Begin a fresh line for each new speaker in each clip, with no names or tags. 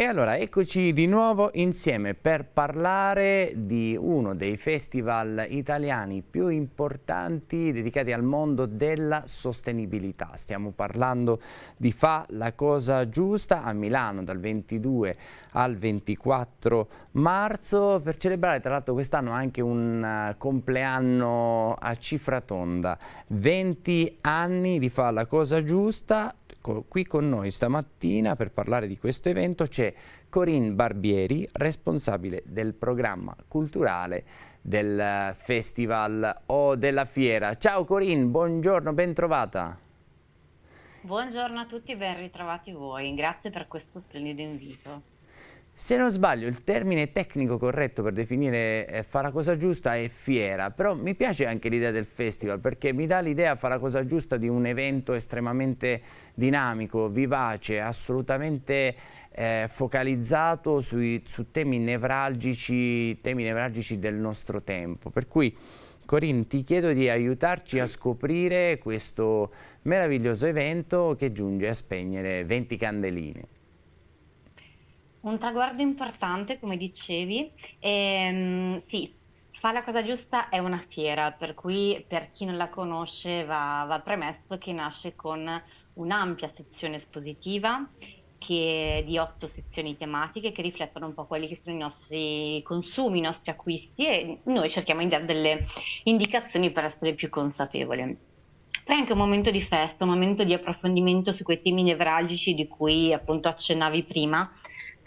E allora eccoci di nuovo insieme per parlare di uno dei festival italiani più importanti dedicati al mondo della sostenibilità. Stiamo parlando di Fa la cosa giusta a Milano dal 22 al 24 marzo per celebrare tra l'altro quest'anno anche un eh, compleanno a cifra tonda. 20 anni di Fa la cosa giusta Ecco, qui con noi stamattina per parlare di questo evento c'è Corinne Barbieri, responsabile del programma culturale del eh, festival o della fiera. Ciao Corinne, buongiorno, bentrovata.
Buongiorno a tutti, ben ritrovati voi, grazie per questo splendido invito.
Se non sbaglio il termine tecnico corretto per definire eh, fa la cosa giusta è fiera, però mi piace anche l'idea del festival perché mi dà l'idea fa la cosa giusta di un evento estremamente dinamico, vivace, assolutamente eh, focalizzato sui, su temi nevralgici, temi nevralgici del nostro tempo. Per cui Corin ti chiedo di aiutarci a scoprire questo meraviglioso evento che giunge a spegnere 20 candeline.
Un traguardo importante, come dicevi, E, ehm, sì, Fa la cosa giusta è una fiera, per cui per chi non la conosce va, va premesso che nasce con un'ampia sezione espositiva che, di otto sezioni tematiche che riflettono un po' quelli che sono i nostri consumi, i nostri acquisti e noi cerchiamo di dare delle indicazioni per essere più consapevoli. Poi è anche un momento di festa, un momento di approfondimento su quei temi nevralgici di cui appunto accennavi prima,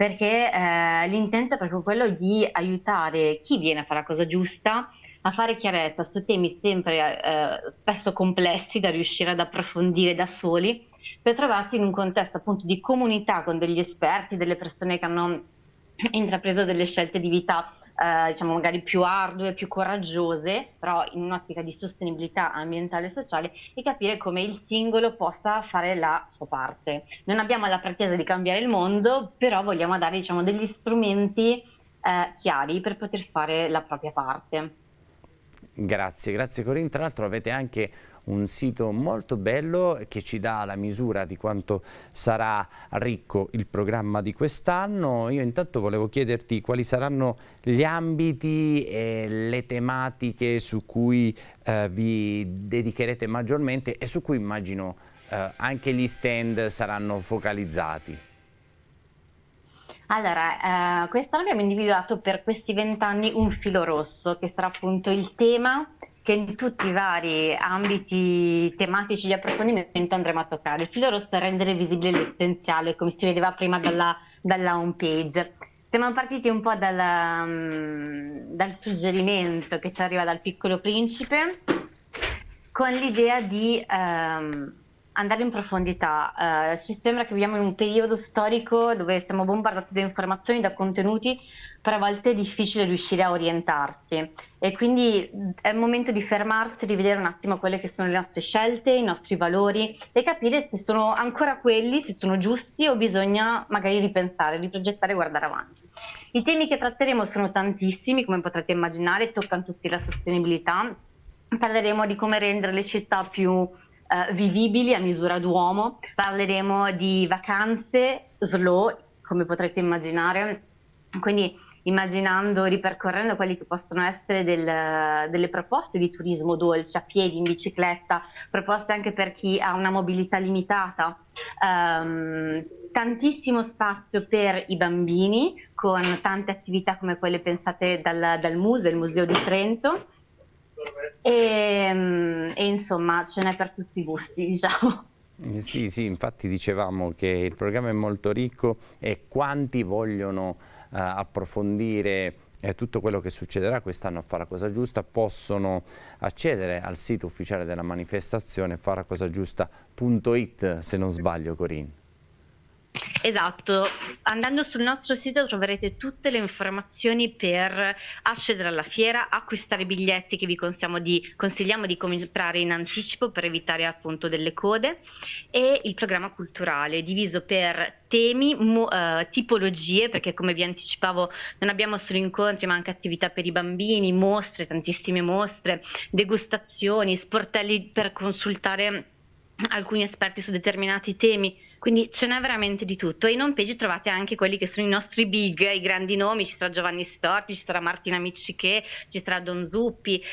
perché eh, l'intento è proprio quello di aiutare chi viene a fare la cosa giusta a fare chiarezza su temi sempre eh, spesso complessi da riuscire ad approfondire da soli per trovarsi in un contesto appunto di comunità con degli esperti, delle persone che hanno intrapreso delle scelte di vita eh, diciamo magari più ardue, più coraggiose, però in un'ottica di sostenibilità ambientale e sociale e capire come il singolo possa fare la sua parte. Non abbiamo la pretesa di cambiare il mondo, però vogliamo dare diciamo, degli strumenti eh, chiari per poter fare la propria parte.
Grazie, grazie Corinne. Tra l'altro avete anche un sito molto bello che ci dà la misura di quanto sarà ricco il programma di quest'anno. Io intanto volevo chiederti quali saranno gli ambiti e le tematiche su cui eh, vi dedicherete maggiormente e su cui immagino eh, anche gli stand saranno focalizzati.
Allora, eh, quest'anno abbiamo individuato per questi vent'anni un filo rosso, che sarà appunto il tema che in tutti i vari ambiti tematici di approfondimento andremo a toccare. Il filo rosso è rendere visibile l'essenziale, come si vedeva prima dalla, dalla home page. Siamo partiti un po' dalla, mm, dal suggerimento che ci arriva dal piccolo principe con l'idea di ehm, andare in profondità. Eh, ci sembra che viviamo in un periodo storico dove siamo bombardati da informazioni, da contenuti, però a volte è difficile riuscire a orientarsi e quindi è il momento di fermarsi, rivedere un attimo quelle che sono le nostre scelte, i nostri valori e capire se sono ancora quelli, se sono giusti o bisogna magari ripensare, riprogettare e guardare avanti. I temi che tratteremo sono tantissimi, come potrete immaginare, toccano tutti la sostenibilità, parleremo di come rendere le città più eh, vivibili a misura d'uomo. Parleremo di vacanze slow, come potrete immaginare, quindi immaginando, ripercorrendo quelli che possono essere del, delle proposte di turismo dolce a piedi, in bicicletta, proposte anche per chi ha una mobilità limitata. Um, tantissimo spazio per i bambini con tante attività come quelle pensate dal, dal Muse, il Museo di Trento e, mm, e insomma ce n'è per tutti i gusti, diciamo.
Eh, sì, sì, infatti dicevamo che il programma è molto ricco e quanti vogliono eh, approfondire eh, tutto quello che succederà quest'anno fa la cosa giusta possono accedere al sito ufficiale della manifestazione faracosagiusta.it se non sbaglio Corinne.
Esatto, andando sul nostro sito troverete tutte le informazioni per accedere alla fiera, acquistare i biglietti che vi di, consigliamo di comprare in anticipo per evitare appunto delle code e il programma culturale diviso per temi, mu, uh, tipologie, perché come vi anticipavo non abbiamo solo incontri ma anche attività per i bambini, mostre, tantissime mostre, degustazioni, sportelli per consultare alcuni esperti su determinati temi quindi ce n'è veramente di tutto e in home page trovate anche quelli che sono i nostri big, i grandi nomi, ci sarà Giovanni Storti, ci sarà Martina Miccichè, ci sarà Don Zuppi,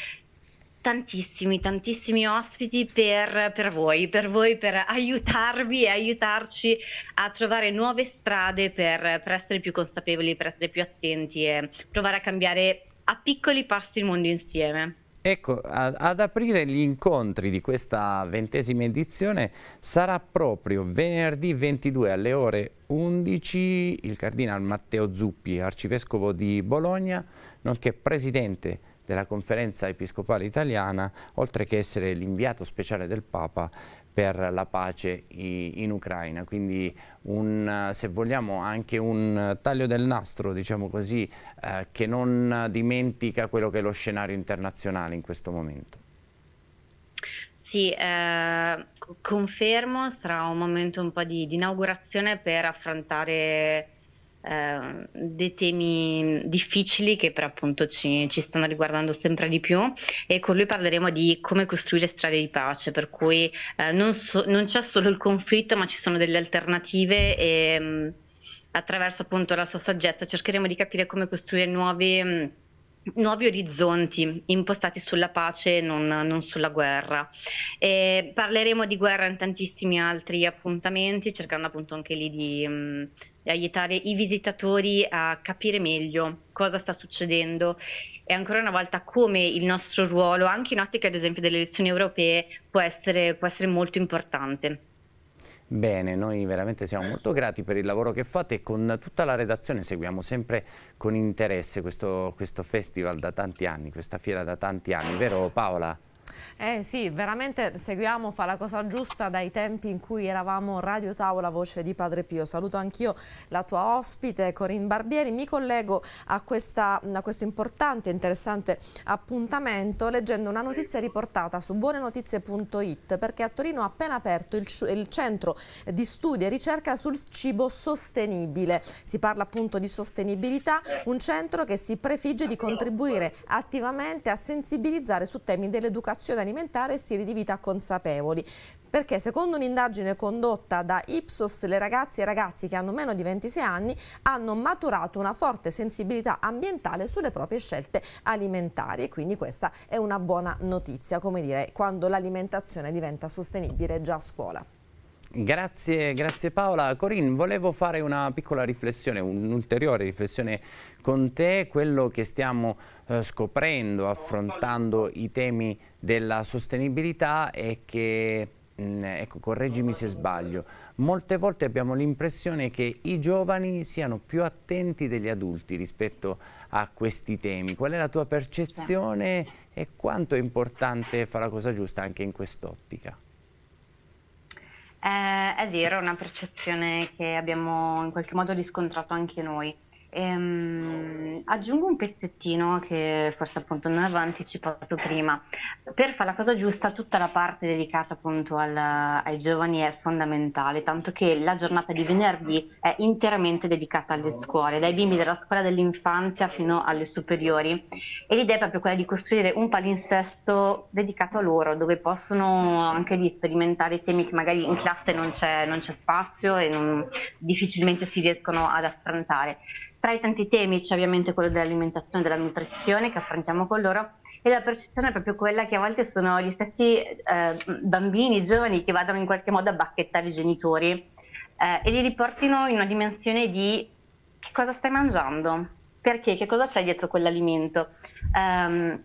tantissimi, tantissimi ospiti per, per, voi, per voi, per aiutarvi e aiutarci a trovare nuove strade per, per, essere più consapevoli, per essere più attenti e provare a cambiare a piccoli passi il mondo insieme.
Ecco, a, ad aprire gli incontri di questa ventesima edizione sarà proprio venerdì 22 alle ore 11 il Cardinal Matteo Zuppi, arcivescovo di Bologna, nonché presidente della Conferenza Episcopale Italiana, oltre che essere l'inviato speciale del Papa per la pace in Ucraina, quindi un, se vogliamo anche un taglio del nastro, diciamo così, eh, che non dimentica quello che è lo scenario internazionale in questo momento.
Sì, eh, confermo, sarà un momento un po' di, di inaugurazione per affrontare Ehm, dei temi difficili che però appunto ci, ci, stanno riguardando sempre di più e con lui parleremo di come costruire strade di pace, per cui eh, non, so, non, c'è solo il conflitto ma ci sono delle alternative e mh, attraverso appunto la sua saggezza cercheremo di capire come costruire nuovi... Mh, nuovi orizzonti impostati sulla pace e non, non, sulla guerra. E parleremo di guerra in tantissimi altri appuntamenti, cercando appunto anche lì di, mm, di aiutare i visitatori a capire meglio cosa sta succedendo e ancora una volta come il nostro ruolo, anche in ottica ad esempio delle elezioni europee, può essere, può essere molto importante
bene, noi veramente siamo eh? molto grati per il lavoro che fate e con tutta la redazione seguiamo sempre con interesse questo, questo festival da tanti anni, questa fiera da tanti anni, vero Paola?
Eh sì, veramente seguiamo Fa la cosa giusta dai tempi in cui eravamo Radio Tavola Voce di Padre Pio. Saluto anch'io la tua ospite Corinne Barbieri. Mi collego a, questa, a questo importante e interessante appuntamento leggendo una notizia riportata su buonenotizie.it perché a Torino ha appena aperto il, il centro di studi e ricerca sul cibo sostenibile. Si parla appunto di sostenibilità, un centro che si prefigge di contribuire attivamente a sensibilizzare su temi dell'educazione educazione alimentare e stili di vita consapevoli perché secondo un'indagine condotta da Ipsos le ragazze e i ragazzi che hanno meno di 26 anni hanno maturato una forte sensibilità ambientale sulle proprie scelte alimentari e quindi questa è una buona notizia, come dire, quando l'alimentazione diventa sostenibile già a scuola.
Grazie, grazie Paola. Corinne, volevo fare una piccola riflessione, un'ulteriore riflessione con te, quello che stiamo eh, scoprendo affrontando i temi della sostenibilità è che mm, ecco, correggimi se sbaglio, molte volte abbiamo l'impressione che i giovani siano più attenti degli adulti rispetto a questi temi. Qual è la tua percezione e quanto è importante fare la cosa giusta anche in quest'ottica?
è, eh, è vero, è una percezione che abbiamo in qualche modo riscontrato anche noi. Ehm, aggiungo un pezzettino che forse appunto non avevo anticipato prima. Per fare la cosa giusta, tutta la parte dedicata appunto al, ai giovani è fondamentale, tanto che la giornata di venerdì è interamente dedicata alle scuole, dai bimbi della scuola dell'infanzia fino alle superiori. E l'idea è proprio quella di costruire un palinsesto dedicato a loro, dove possono anche lì sperimentare temi che magari in classe non c'è, non c'è spazio e non, difficilmente si riescono ad affrontare tra i tanti temi c'è ovviamente quello dell'alimentazione, della nutrizione che affrontiamo con loro e la percezione è proprio quella che a volte sono gli stessi eh, bambini, giovani che vadano in qualche modo a bacchettare i genitori eh, e li riportino in una dimensione di che cosa stai mangiando, perché, che cosa c'è dietro quell'alimento. Um,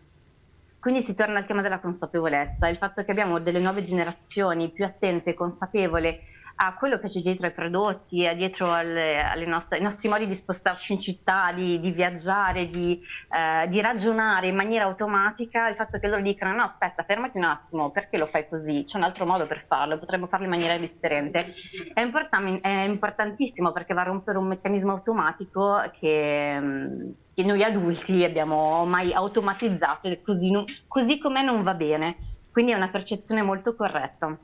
quindi si torna al tema della consapevolezza, il fatto che abbiamo delle nuove generazioni più attente e consapevole a quello che c'è dietro ai prodotti, a dietro alle, nostre, ai nostri modi di spostarci in città, di, di viaggiare, di, eh, di, ragionare in maniera automatica, il fatto che loro dicano no aspetta fermati un attimo, perché lo fai così? C'è un altro modo per farlo, potremmo farlo in maniera differente. È, important- è importantissimo perché va a rompere un meccanismo automatico che... Mh, mm, che noi adulti abbiamo mai automatizzato e così, così com'è non va bene. Quindi è una percezione molto corretta.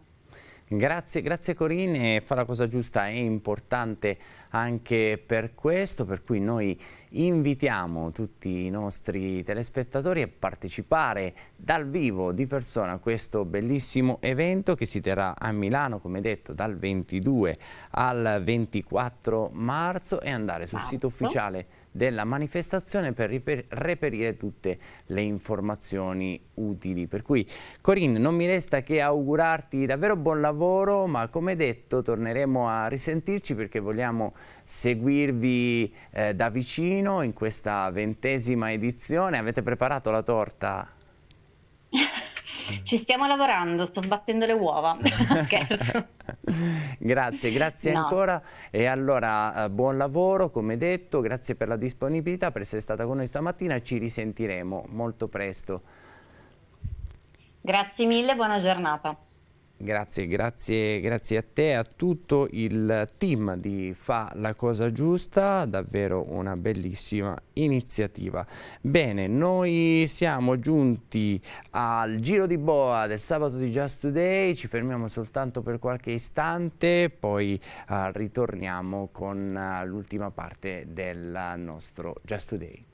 Grazie, grazie Corinne, fa la cosa giusta è importante anche per questo, per cui noi invitiamo tutti i nostri telespettatori a partecipare dal vivo di persona a questo bellissimo evento che si terrà a Milano, come detto, dal 22 al 24 marzo e andare sul marzo. Esatto. sito ufficiale di della manifestazione per reperire tutte le informazioni utili. Per cui Corinne non mi resta che augurarti davvero buon lavoro, ma come detto torneremo a risentirci perché vogliamo seguirvi eh, da vicino in questa ventesima edizione. Avete preparato la torta?
Ci stiamo lavorando, sto sbattendo le uova. Scherzo.
grazie, grazie no. ancora e allora eh, buon lavoro come detto, grazie per la disponibilità, per essere stata con noi stamattina, ci risentiremo molto presto.
Grazie mille, buona giornata.
Grazie, grazie, grazie a te e a tutto il team di Fa la cosa giusta, davvero una bellissima iniziativa. Bene, noi siamo giunti al giro di boa del sabato di Just Today, ci fermiamo soltanto per qualche istante, poi uh, ritorniamo con uh, l'ultima parte del nostro Just Today.